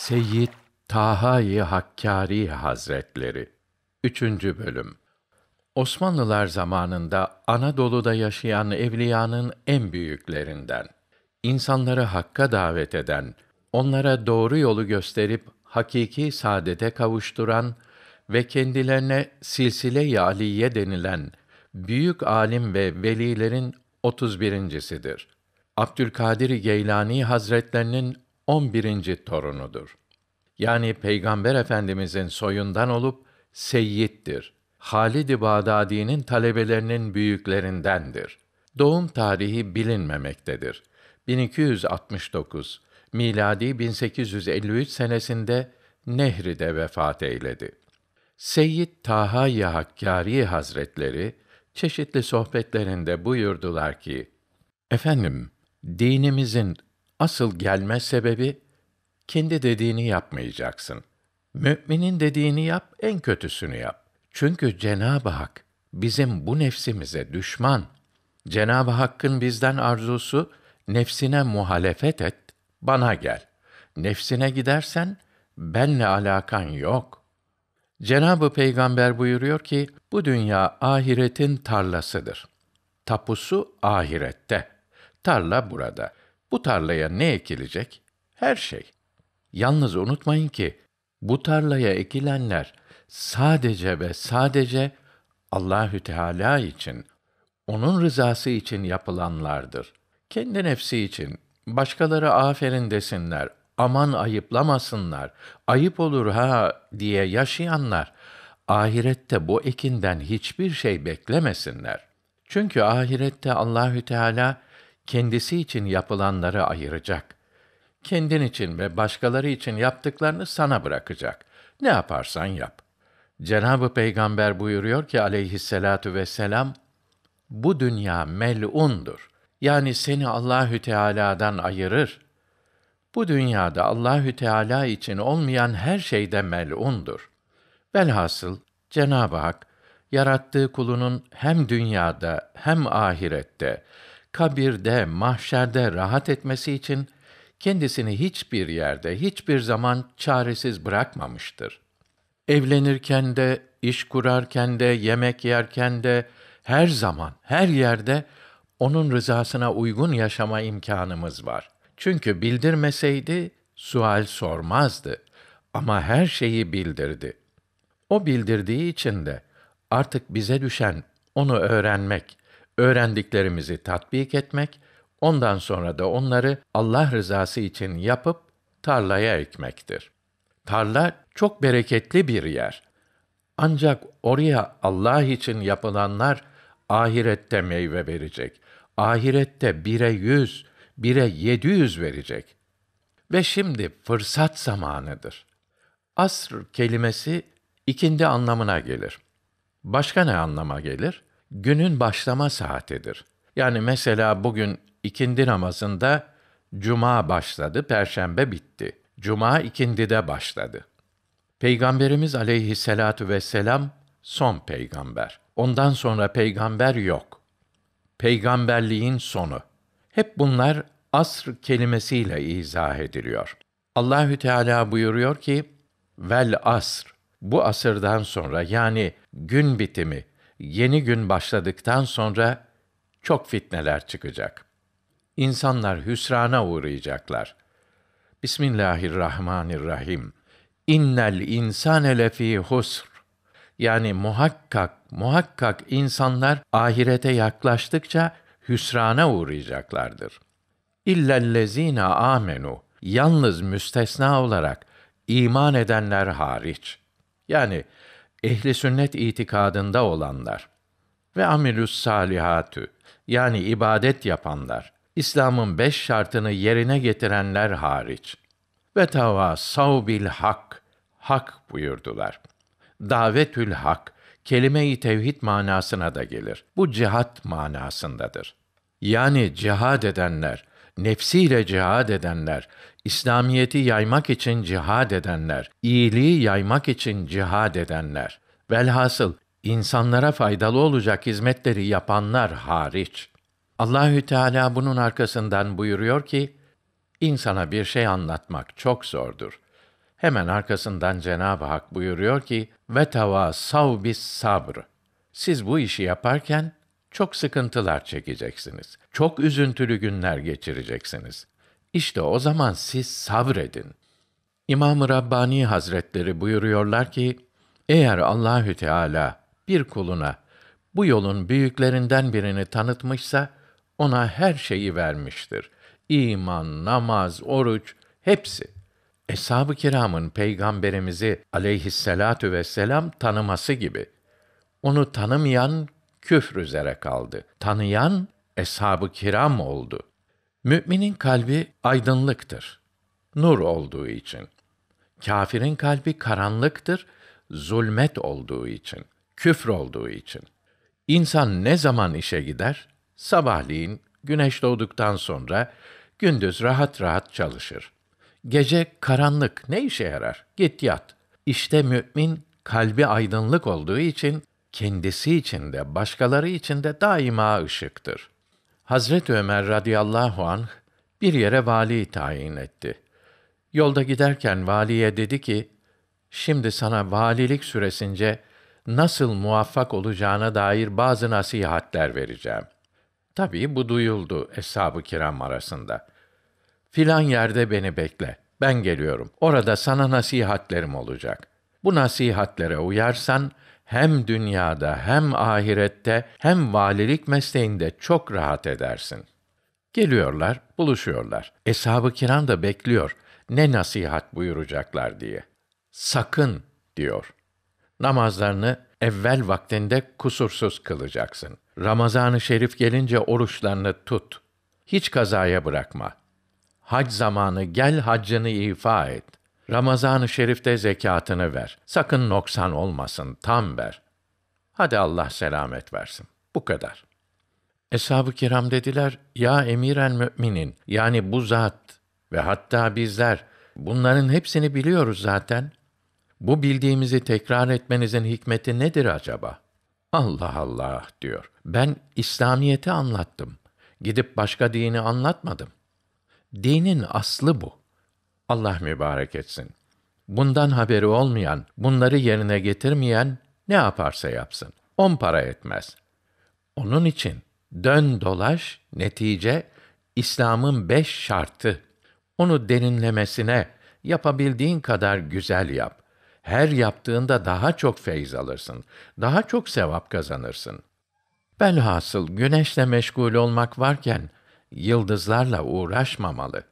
Seyyid Taha-i Hakkari Hazretleri 3. bölüm Osmanlılar zamanında Anadolu'da yaşayan evliyanın en büyüklerinden insanları hakka davet eden, onlara doğru yolu gösterip hakiki saadete kavuşturan ve kendilerine silsile-i aliye denilen büyük alim ve velilerin 31.sidir. Abdülkadir Geylani Hazretlerinin 11. torunudur. Yani Peygamber Efendimizin soyundan olup seyyittir. Halid-i Bağdadi'nin talebelerinin büyüklerindendir. Doğum tarihi bilinmemektedir. 1269 miladi 1853 senesinde Nehri'de vefat eyledi. Seyyid Taha-i Hazretleri çeşitli sohbetlerinde buyurdular ki: Efendim, dinimizin Asıl gelme sebebi kendi dediğini yapmayacaksın. Müminin dediğini yap, en kötüsünü yap. Çünkü Cenab-ı Hak bizim bu nefsimize düşman. Cenab-ı Hakk'ın bizden arzusu nefsine muhalefet et, bana gel. Nefsine gidersen benle alakan yok. Cenab-ı Peygamber buyuruyor ki bu dünya ahiretin tarlasıdır. Tapusu ahirette. Tarla burada. Bu tarlaya ne ekilecek? Her şey. Yalnız unutmayın ki bu tarlaya ekilenler sadece ve sadece Allahü Teala için, onun rızası için yapılanlardır. Kendi nefsi için başkaları aferin desinler, aman ayıplamasınlar, ayıp olur ha diye yaşayanlar ahirette bu ekinden hiçbir şey beklemesinler. Çünkü ahirette Allahü Teala kendisi için yapılanları ayıracak. Kendin için ve başkaları için yaptıklarını sana bırakacak. Ne yaparsan yap. Cenab-ı Peygamber buyuruyor ki aleyhisselatu vesselam, bu dünya mel'undur. Yani seni Allahü Teala'dan ayırır. Bu dünyada Allahü Teala için olmayan her şeyde mel'undur. Velhasıl Cenab-ı Hak yarattığı kulunun hem dünyada hem ahirette kabirde, mahşerde rahat etmesi için kendisini hiçbir yerde, hiçbir zaman çaresiz bırakmamıştır. Evlenirken de, iş kurarken de, yemek yerken de, her zaman, her yerde onun rızasına uygun yaşama imkanımız var. Çünkü bildirmeseydi sual sormazdı ama her şeyi bildirdi. O bildirdiği için de artık bize düşen onu öğrenmek, öğrendiklerimizi tatbik etmek, ondan sonra da onları Allah rızası için yapıp tarlaya ekmektir. Tarla çok bereketli bir yer. Ancak oraya Allah için yapılanlar ahirette meyve verecek. Ahirette bire yüz, bire yedi yüz verecek. Ve şimdi fırsat zamanıdır. Asr kelimesi ikindi anlamına gelir. Başka ne anlama gelir? günün başlama saatidir. Yani mesela bugün ikindi namazında cuma başladı, perşembe bitti. Cuma ikindide başladı. Peygamberimiz aleyhisselatu vesselam son peygamber. Ondan sonra peygamber yok. Peygamberliğin sonu. Hep bunlar asr kelimesiyle izah ediliyor. Allahü Teala buyuruyor ki: "Vel asr." Bu asırdan sonra yani gün bitimi, yeni gün başladıktan sonra çok fitneler çıkacak. İnsanlar hüsrana uğrayacaklar. Bismillahirrahmanirrahim. İnnel insane lefî husr. Yani muhakkak, muhakkak insanlar ahirete yaklaştıkça hüsrana uğrayacaklardır. İllellezîne amenu. Yalnız müstesna olarak iman edenler hariç. Yani ehli sünnet itikadında olanlar ve amelüs salihatü yani ibadet yapanlar, İslam'ın beş şartını yerine getirenler hariç ve tavasav bil hak hak buyurdular. Davetül hak kelime-i tevhid manasına da gelir. Bu cihat manasındadır. Yani cihad edenler, nefsiyle cihad edenler, İslamiyeti yaymak için cihad edenler, iyiliği yaymak için cihad edenler. Velhasıl insanlara faydalı olacak hizmetleri yapanlar hariç. Allahü Teala bunun arkasından buyuruyor ki, insana bir şey anlatmak çok zordur. Hemen arkasından Cenab-ı Hak buyuruyor ki, ve tava sav bis sabr. Siz bu işi yaparken çok sıkıntılar çekeceksiniz. Çok üzüntülü günler geçireceksiniz. İşte o zaman siz sabredin. İmam-ı Rabbani Hazretleri buyuruyorlar ki, eğer Allahü Teala bir kuluna bu yolun büyüklerinden birini tanıtmışsa, ona her şeyi vermiştir. İman, namaz, oruç, hepsi. Eshab-ı kiramın Peygamberimizi aleyhisselatu vesselam tanıması gibi. Onu tanımayan küfr üzere kaldı. Tanıyan eshab-ı kiram oldu. Müminin kalbi aydınlıktır. Nur olduğu için. Kafirin kalbi karanlıktır, zulmet olduğu için, küfr olduğu için. İnsan ne zaman işe gider? Sabahleyin güneş doğduktan sonra gündüz rahat rahat çalışır. Gece karanlık ne işe yarar? Git yat. İşte mümin kalbi aydınlık olduğu için kendisi için de başkaları için de daima ışıktır. Hazret Ömer radıyallahu anh bir yere vali tayin etti. Yolda giderken valiye dedi ki: "Şimdi sana valilik süresince nasıl muvaffak olacağına dair bazı nasihatler vereceğim." Tabii bu duyuldu eshab-ı kiram arasında. Filan yerde beni bekle. Ben geliyorum. Orada sana nasihatlerim olacak. Bu nasihatlere uyarsan hem dünyada hem ahirette hem valilik mesleğinde çok rahat edersin. Geliyorlar, buluşuyorlar. Eshab-ı kiram da bekliyor. Ne nasihat buyuracaklar diye. Sakın diyor. Namazlarını evvel vaktinde kusursuz kılacaksın. Ramazan-ı Şerif gelince oruçlarını tut. Hiç kazaya bırakma. Hac zamanı gel haccını ifa et. Ramazan-ı Şerif'te zekatını ver. Sakın noksan olmasın, tam ver. Hadi Allah selamet versin. Bu kadar. Eshab-ı kiram dediler, ya emiren müminin, yani bu zat ve hatta bizler, bunların hepsini biliyoruz zaten. Bu bildiğimizi tekrar etmenizin hikmeti nedir acaba? Allah Allah diyor. Ben İslamiyet'i anlattım. Gidip başka dini anlatmadım. Dinin aslı bu. Allah mübarek etsin. Bundan haberi olmayan, bunları yerine getirmeyen ne yaparsa yapsın. On para etmez. Onun için dön dolaş netice İslam'ın beş şartı. Onu derinlemesine yapabildiğin kadar güzel yap. Her yaptığında daha çok feyz alırsın. Daha çok sevap kazanırsın. Belhasıl güneşle meşgul olmak varken yıldızlarla uğraşmamalı.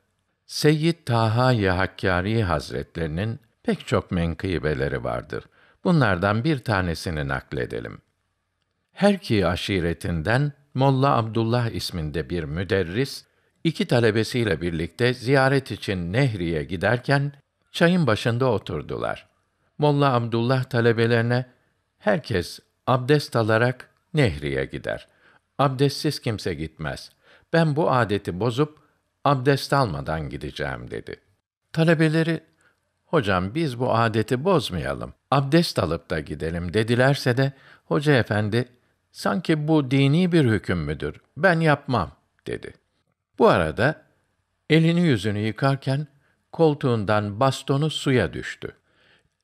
Seyyid Taha-i Hazretlerinin pek çok menkıbeleri vardır. Bunlardan bir tanesini nakledelim. Herki aşiretinden Molla Abdullah isminde bir müderris, iki talebesiyle birlikte ziyaret için Nehri'ye giderken çayın başında oturdular. Molla Abdullah talebelerine, herkes abdest alarak Nehri'ye gider. Abdestsiz kimse gitmez. Ben bu adeti bozup, abdest almadan gideceğim dedi. Talebeleri, hocam biz bu adeti bozmayalım, abdest alıp da gidelim dedilerse de, hoca efendi, sanki bu dini bir hüküm müdür, ben yapmam dedi. Bu arada elini yüzünü yıkarken koltuğundan bastonu suya düştü.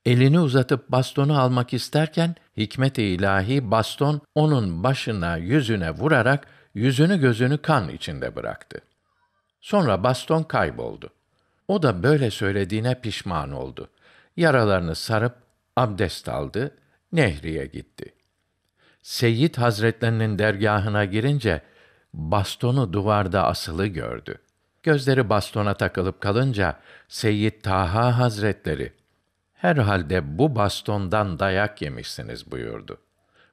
Elini uzatıp bastonu almak isterken hikmet-i ilahi baston onun başına, yüzüne vurarak yüzünü gözünü kan içinde bıraktı. Sonra baston kayboldu. O da böyle söylediğine pişman oldu. Yaralarını sarıp abdest aldı, nehriye gitti. Seyyid Hazretlerinin dergahına girince bastonu duvarda asılı gördü. Gözleri bastona takılıp kalınca Seyyid Taha Hazretleri herhalde bu bastondan dayak yemişsiniz buyurdu.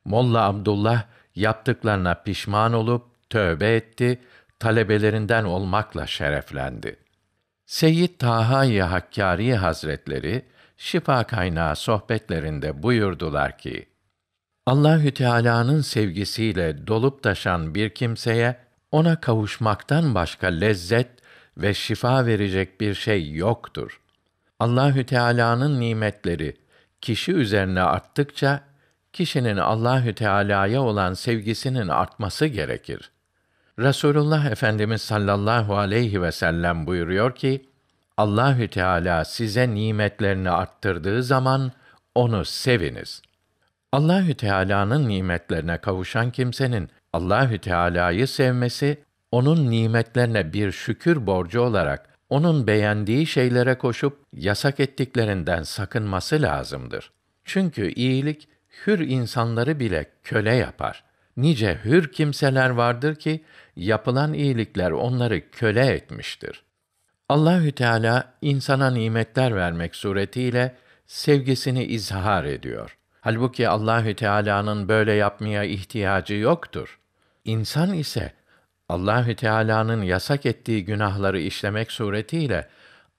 Molla Abdullah yaptıklarına pişman olup tövbe etti talebelerinden olmakla şereflendi. Seyyid Taha-i Hakkari Hazretleri şifa kaynağı sohbetlerinde buyurdular ki: Allahü Teala'nın sevgisiyle dolup taşan bir kimseye ona kavuşmaktan başka lezzet ve şifa verecek bir şey yoktur. Allahü Teala'nın nimetleri kişi üzerine arttıkça kişinin Allahü Teala'ya olan sevgisinin artması gerekir. Resulullah Efendimiz sallallahu aleyhi ve sellem buyuruyor ki, Allahü Teala size nimetlerini arttırdığı zaman onu seviniz. Allahü Teala'nın nimetlerine kavuşan kimsenin Allahü Teala'yı sevmesi onun nimetlerine bir şükür borcu olarak onun beğendiği şeylere koşup yasak ettiklerinden sakınması lazımdır. Çünkü iyilik hür insanları bile köle yapar. Nice hür kimseler vardır ki yapılan iyilikler onları köle etmiştir. Allahü Teala insana nimetler vermek suretiyle sevgisini izhar ediyor. Halbuki Allahü Teala'nın böyle yapmaya ihtiyacı yoktur. İnsan ise Allahü Teala'nın yasak ettiği günahları işlemek suretiyle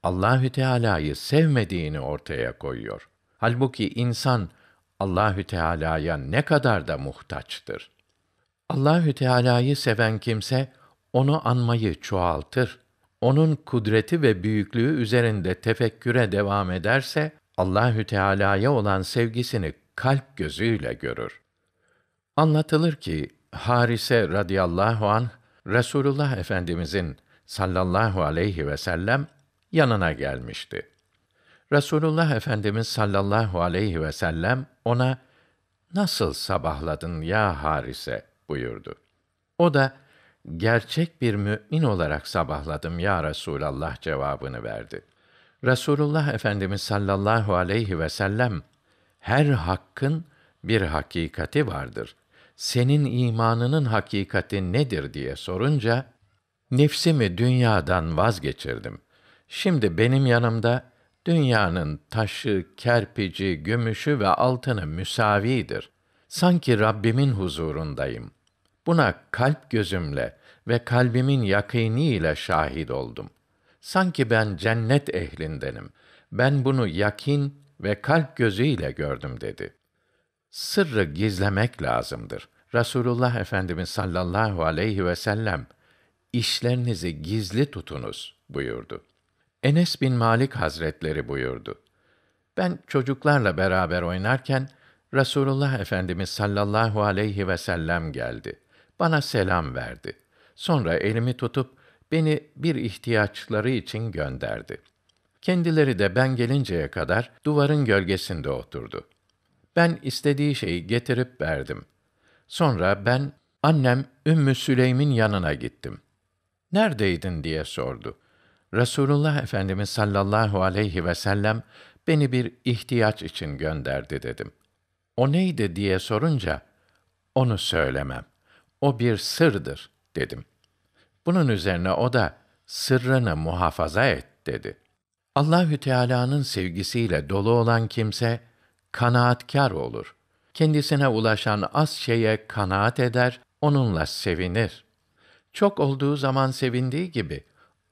Allahü Teala'yı sevmediğini ortaya koyuyor. Halbuki insan Allahü Teala'ya ne kadar da muhtaçtır. Allahü Teala'yı seven kimse onu anmayı çoğaltır. Onun kudreti ve büyüklüğü üzerinde tefekküre devam ederse Allahü Teala'ya olan sevgisini kalp gözüyle görür. Anlatılır ki Harise radıyallahu an Resulullah Efendimizin sallallahu aleyhi ve sellem yanına gelmişti. Resulullah Efendimiz sallallahu aleyhi ve sellem ona nasıl sabahladın ya Harise buyurdu. O da gerçek bir mümin olarak sabahladım ya Resulallah cevabını verdi. Resulullah Efendimiz sallallahu aleyhi ve sellem her hakkın bir hakikati vardır. Senin imanının hakikati nedir diye sorunca nefsimi dünyadan vazgeçirdim. Şimdi benim yanımda dünyanın taşı, kerpici, gümüşü ve altını müsavidir. Sanki Rabbimin huzurundayım.'' Buna kalp gözümle ve kalbimin yakini ile şahit oldum. Sanki ben cennet ehlindenim. Ben bunu yakin ve kalp gözüyle gördüm dedi. Sırrı gizlemek lazımdır. Rasulullah Efendimiz sallallahu aleyhi ve sellem işlerinizi gizli tutunuz buyurdu. Enes bin Malik Hazretleri buyurdu. Ben çocuklarla beraber oynarken Rasulullah Efendimiz sallallahu aleyhi ve sellem geldi. Bana selam verdi. Sonra elimi tutup beni bir ihtiyaçları için gönderdi. Kendileri de ben gelinceye kadar duvarın gölgesinde oturdu. Ben istediği şeyi getirip verdim. Sonra ben annem Ümmü Süleym'in yanına gittim. Neredeydin diye sordu. Resulullah Efendimiz sallallahu aleyhi ve sellem beni bir ihtiyaç için gönderdi dedim. O neydi diye sorunca onu söylemem. O bir sırdır dedim. Bunun üzerine o da sırrını muhafaza et dedi. Allahü Teala'nın sevgisiyle dolu olan kimse kanaatkar olur. Kendisine ulaşan az şeye kanaat eder, onunla sevinir. Çok olduğu zaman sevindiği gibi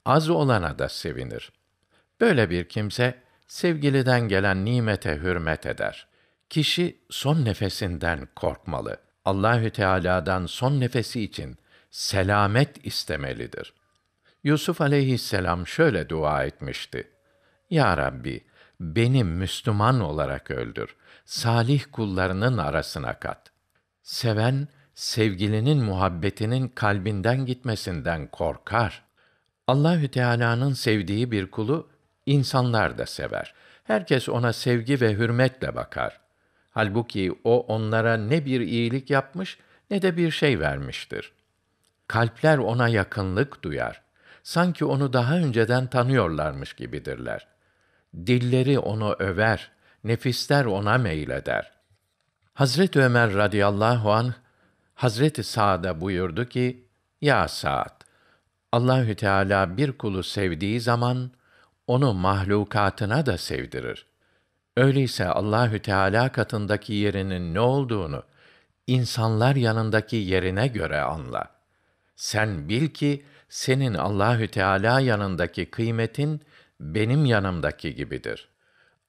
az olana da sevinir. Böyle bir kimse sevgiliden gelen nimete hürmet eder. Kişi son nefesinden korkmalı.'' Allahü Teala'dan son nefesi için selamet istemelidir. Yusuf aleyhisselam şöyle dua etmişti. Ya Rabbi, beni Müslüman olarak öldür. Salih kullarının arasına kat. Seven, sevgilinin muhabbetinin kalbinden gitmesinden korkar. Allahü Teala'nın sevdiği bir kulu insanlar da sever. Herkes ona sevgi ve hürmetle bakar. Halbuki o onlara ne bir iyilik yapmış ne de bir şey vermiştir. Kalpler ona yakınlık duyar. Sanki onu daha önceden tanıyorlarmış gibidirler. Dilleri onu över, nefisler ona meyleder. Hazreti Ömer radıyallahu an Hazreti Sa'da buyurdu ki: Ya Sa'd, Allahü Teala bir kulu sevdiği zaman onu mahlukatına da sevdirir. Öyleyse Allahü Teala katındaki yerinin ne olduğunu insanlar yanındaki yerine göre anla. Sen bil ki senin Allahü Teala yanındaki kıymetin benim yanımdaki gibidir.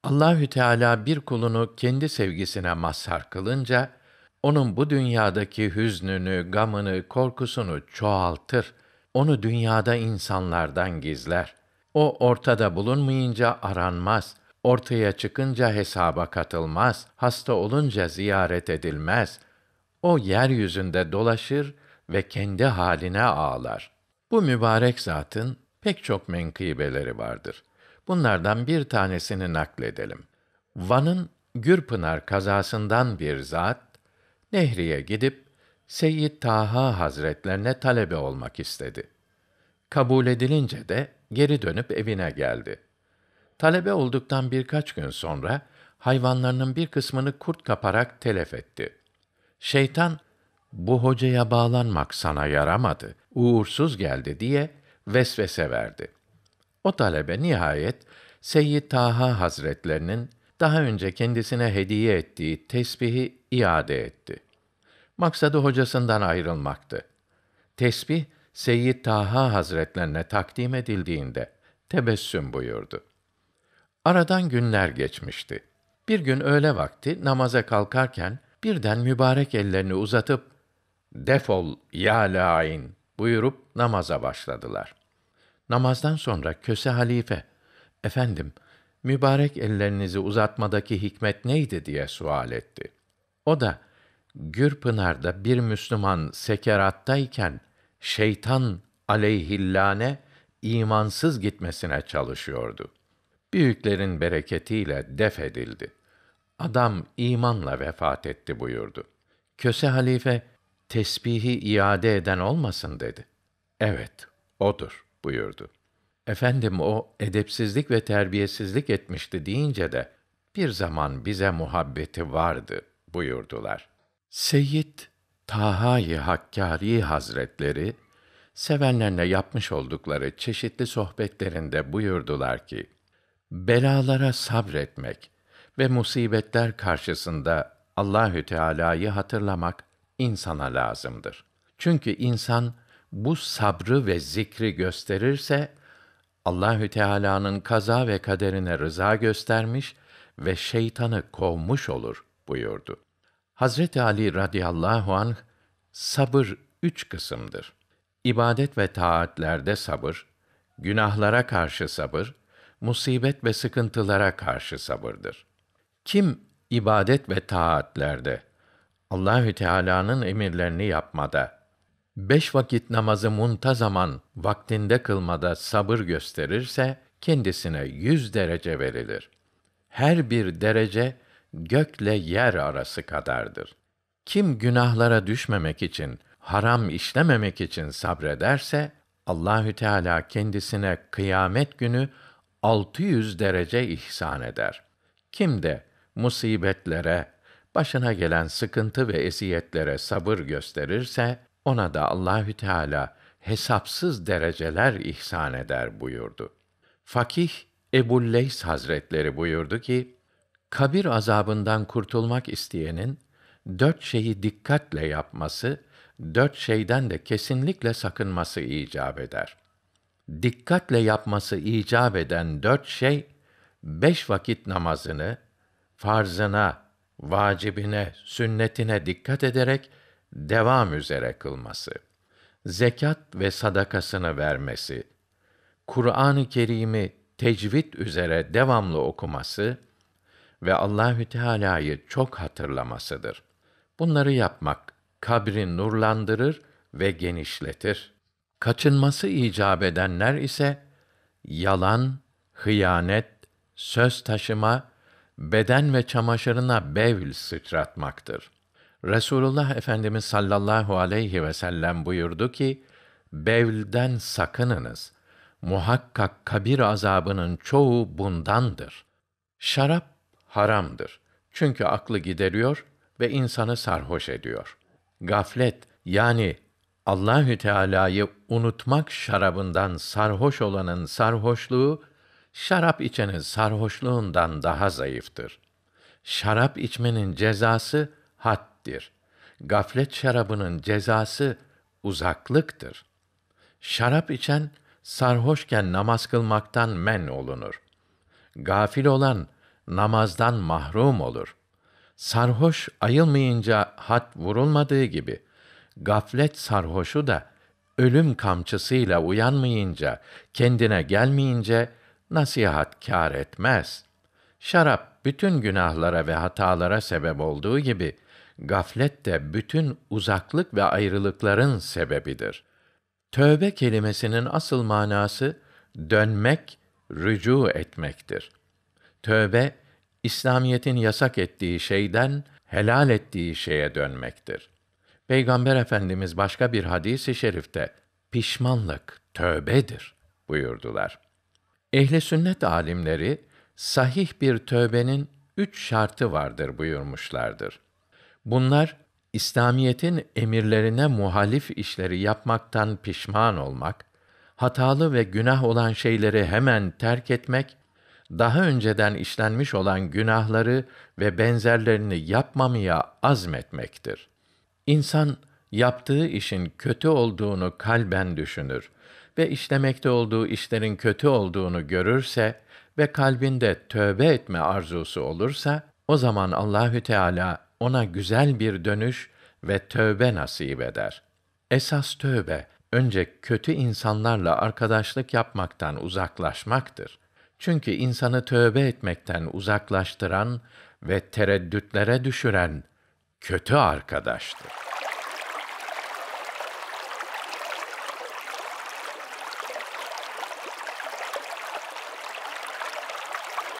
Allahü Teala bir kulunu kendi sevgisine mazhar kılınca onun bu dünyadaki hüznünü, gamını, korkusunu çoğaltır. Onu dünyada insanlardan gizler. O ortada bulunmayınca aranmaz.'' Ortaya çıkınca hesaba katılmaz, hasta olunca ziyaret edilmez. O yeryüzünde dolaşır ve kendi haline ağlar. Bu mübarek zatın pek çok menkıbeleri vardır. Bunlardan bir tanesini nakledelim. Van'ın Gürpınar kazasından bir zat, Nehri'ye gidip Seyyid Taha Hazretlerine talebe olmak istedi. Kabul edilince de geri dönüp evine geldi.'' Talebe olduktan birkaç gün sonra hayvanlarının bir kısmını kurt kaparak telef etti. Şeytan bu hocaya bağlanmak sana yaramadı, uğursuz geldi diye vesvese verdi. O talebe nihayet Seyyid Taha Hazretlerinin daha önce kendisine hediye ettiği tesbihi iade etti. Maksadı hocasından ayrılmaktı. Tesbih Seyyid Taha Hazretlerine takdim edildiğinde tebessüm buyurdu. Aradan günler geçmişti. Bir gün öğle vakti namaza kalkarken birden mübarek ellerini uzatıp "Defol ya lain" buyurup namaza başladılar. Namazdan sonra köse halife "Efendim, mübarek ellerinizi uzatmadaki hikmet neydi?" diye sual etti. O da Gürpınar'da bir Müslüman sekerattayken şeytan aleyhillâne imansız gitmesine çalışıyordu.'' büyüklerin bereketiyle def edildi. Adam imanla vefat etti buyurdu. Köse halife, tesbihi iade eden olmasın dedi. Evet, odur buyurdu. Efendim o edepsizlik ve terbiyesizlik etmişti deyince de bir zaman bize muhabbeti vardı buyurdular. Seyyid taha Hakkari Hazretleri sevenlerine yapmış oldukları çeşitli sohbetlerinde buyurdular ki: belalara sabretmek ve musibetler karşısında Allahü Teala'yı hatırlamak insana lazımdır. Çünkü insan bu sabrı ve zikri gösterirse Allahü Teala'nın kaza ve kaderine rıza göstermiş ve şeytanı kovmuş olur buyurdu. Hazreti Ali radıyallahu anh sabır üç kısımdır. İbadet ve taatlerde sabır, günahlara karşı sabır, musibet ve sıkıntılara karşı sabırdır. Kim ibadet ve taatlerde Allahü Teala'nın emirlerini yapmada, beş vakit namazı muntazaman vaktinde kılmada sabır gösterirse kendisine yüz derece verilir. Her bir derece gökle yer arası kadardır. Kim günahlara düşmemek için, haram işlememek için sabrederse Allahü Teala kendisine kıyamet günü 600 derece ihsan eder. Kim de musibetlere, başına gelen sıkıntı ve eziyetlere sabır gösterirse ona da Allahü Teala hesapsız dereceler ihsan eder buyurdu. Fakih Ebu Leys Hazretleri buyurdu ki, kabir azabından kurtulmak isteyenin dört şeyi dikkatle yapması, dört şeyden de kesinlikle sakınması icap eder dikkatle yapması icap eden dört şey, beş vakit namazını, farzına, vacibine, sünnetine dikkat ederek, devam üzere kılması, zekat ve sadakasını vermesi, Kur'an-ı Kerim'i tecvid üzere devamlı okuması ve Allahü Teala'yı çok hatırlamasıdır. Bunları yapmak kabri nurlandırır ve genişletir. Kaçınması icap edenler ise yalan, hıyanet, söz taşıma, beden ve çamaşırına bevl sıçratmaktır. Resulullah Efendimiz sallallahu aleyhi ve sellem buyurdu ki, bevlden sakınınız. Muhakkak kabir azabının çoğu bundandır. Şarap haramdır. Çünkü aklı gideriyor ve insanı sarhoş ediyor. Gaflet yani Allahü Teala'yı unutmak şarabından sarhoş olanın sarhoşluğu şarap içenin sarhoşluğundan daha zayıftır. Şarap içmenin cezası haddir. Gaflet şarabının cezası uzaklıktır. Şarap içen sarhoşken namaz kılmaktan men olunur. Gafil olan namazdan mahrum olur. Sarhoş ayılmayınca hat vurulmadığı gibi gaflet sarhoşu da ölüm kamçısıyla uyanmayınca, kendine gelmeyince nasihat kâr etmez. Şarap bütün günahlara ve hatalara sebep olduğu gibi gaflet de bütün uzaklık ve ayrılıkların sebebidir. Tövbe kelimesinin asıl manası dönmek, rücu etmektir. Tövbe İslamiyetin yasak ettiği şeyden helal ettiği şeye dönmektir. Peygamber Efendimiz başka bir hadisi şerifte pişmanlık tövbedir buyurdular. Ehli sünnet alimleri sahih bir tövbenin üç şartı vardır buyurmuşlardır. Bunlar İslamiyetin emirlerine muhalif işleri yapmaktan pişman olmak, hatalı ve günah olan şeyleri hemen terk etmek, daha önceden işlenmiş olan günahları ve benzerlerini yapmamaya azmetmektir. İnsan yaptığı işin kötü olduğunu kalben düşünür ve işlemekte olduğu işlerin kötü olduğunu görürse ve kalbinde tövbe etme arzusu olursa o zaman Allahü Teala ona güzel bir dönüş ve tövbe nasip eder. Esas tövbe önce kötü insanlarla arkadaşlık yapmaktan uzaklaşmaktır. Çünkü insanı tövbe etmekten uzaklaştıran ve tereddütlere düşüren kötü arkadaştır.